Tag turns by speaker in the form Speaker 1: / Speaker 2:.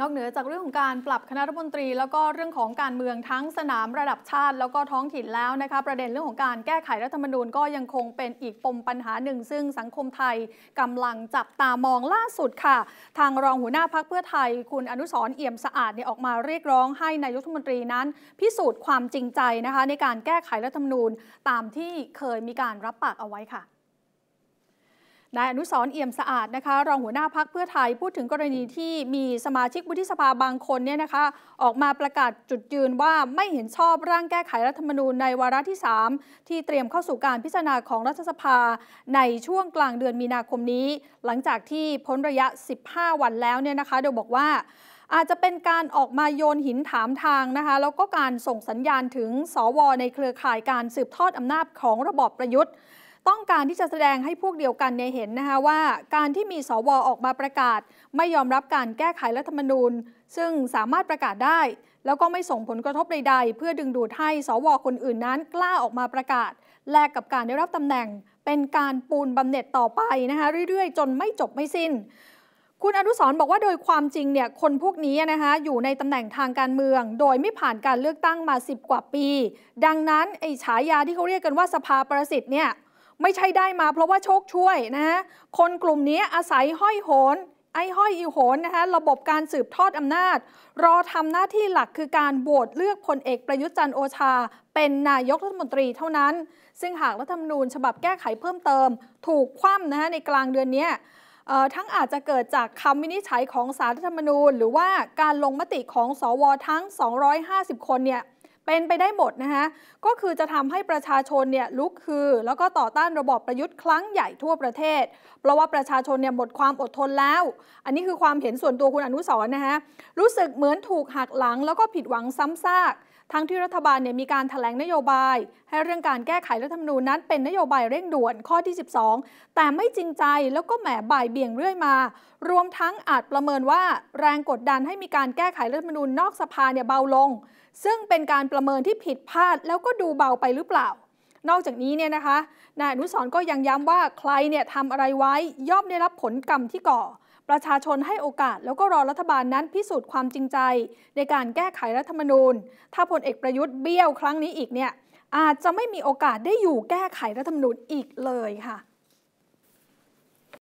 Speaker 1: นอกเหนือจากเรื่องของการปรับคณะรัฐมนตรีแล้วก็เรื่องของการเมืองทั้งสนามระดับชาติแล้วก็ท้องถิ่นแล้วนะคะ ประเด็นเรื่องของการแก้ไขรัฐธรรมนูญก็ยังคงเป็นอีกปมปัญหาหนึ่งซึ่งสังคมไทยกำลังจับตามองล่าสุดค่ะ ทางรองหัวหน้าพักเพื่อไทย คุณอนุสรเอี่ยมสะอาดเนี่ยออกมาเรียกร้องให้นายกรัฐมนตรีนั้นพิสูจน์ความจริงใจนะคะในการแก้ไขรัฐธรรมนูญตามที่เคยมีการรับปากเอาไว้ค่ะนายอนุสรเอี่ยมสะอาดนะคะรองหัวหน้าพักเพื่อไทย พูดถึงกรณีที่มีสมาชิกวุฒิสภาบางคนเนี่ยนะคะออกมาประกาศจุดยืนว่าไม่เห็นชอบร่างแก้ไขรัฐธรรมนูญในวาระที่ 3 ที่เตรียมเข้าสู่การพิจารณาของรัฐสภา ในช่วงกลางเดือนมีนาคมนี้ หลังจากที่พ้นระยะ 15 วันแล้วเนี่ยนะคะโดยบอกว่า อาจจะเป็นการออกมาโยนหินถามทางนะคะแล้วก็การส่งสัญญาณถึงสวในเครือข่ายการสืบทอดอำนาจของระบอบประยุทธ์ต้องการที่จะแสดงให้พวกเดียวกันเนี่ยเห็นนะคะว่า การที่มีสวออกมาประกาศ ไม่ยอมรับการแก้ไขรัฐธรรมนูญ ซึ่งสามารถประกาศได้ แล้วก็ไม่ส่งผลกระทบใด ๆ เพื่อดึงดูดให้สว คนอื่นนั้น กล้าออกมาประกาศแลกกับการได้รับตำแหน่งเป็นการปูนบำเหน็จต่อไปนะคะเรื่อยๆ จนไม่จบไม่สิ้น คุณอนุสรบอกว่าโดยความจริงเนี่ยคนพวกนี้นะคะอยู่ในตำแหน่งทางการเมือง โดยไม่ผ่านการเลือกตั้งมา 10 กว่าปี ดังนั้นไอ้ฉายาที่เขาเรียกกันว่าสภาประสิทธิ์เนี่ยไม่ใช่ได้มาเพราะว่าโชคช่วยนะฮะ คนกลุ่มนี้อาศัยห้อยโหน ไอ้ห้อยอีโหนนะคะระบบการสืบทอดอำนาจ รอทำหน้าที่หลักคือการโหวตเลือกพลเอกประยุทธ์จันโอชา เป็นนายกรัฐมนตรีเท่านั้น ซึ่งหากรัฐธรรมนูญ ฉบับแก้ไขเพิ่มเติม ถูกคว่ำนะคะในกลางเดือนนี้ ทั้งอาจจะเกิดจากคำวินิจฉัยของสารรัฐธรรมนูญ หรือว่าการลงมติของสอวทั้ง 250 คนเนี่ยเป็นไปได้หมดนะคะก็คือจะทำให้ประชาชนเนี่ยลุกคือ แล้วก็ต่อต้านระบอบประยุทธ์ครั้งใหญ่ทั่วประเทศ เพราะว่าประชาชนเนี่ยหมดความอดทนแล้ว อันนี้คือความเห็นส่วนตัวคุณอนุสรนะคะรู้สึกเหมือนถูกหักหลังแล้วก็ผิดหวังซ้ำซาก ทั้งที่รัฐบาลเนี่ยมีการถแถลงนโยบาย ให้เรื่องการแก้ไขรัฐธรรมนูญนั้น เป็นนโยบายเร่งด่วนข้อที่12แต่ไม่จริงใจแล้วก็แหมบ่ายเบี่ยงเรื่อยมารวมทั้งอาจประเมินว่าแรงกดดันให้มีการแก้ไขรัฐธรรมนูญนอกสภาเนี่ยเบาลง ซึ่งเป็นการประเมินที่ผิดพลาดแล้วก็ดูเบาไปหรือเปล่า นอกจากนี้เนี่ยนะคะนายอนุสรก็ยังย้ำว่าใครเนี่ยทำอะไรไว้ย่อมได้รับผลกรรมที่ก่อ ประชาชนให้โอกาสแล้วก็รอรัฐบาลนั้นพิสูจน์ความจริงใจ ในการแก้ไขรัฐธรรมนูญ ถ้าพลเอกประยุทธ์เบี้ยวครั้งนี้อีกเนี่ยอาจจะไม่มีโอกาสได้อยู่แก้ไขรัฐธรรมนูญอีกเลยค่ะ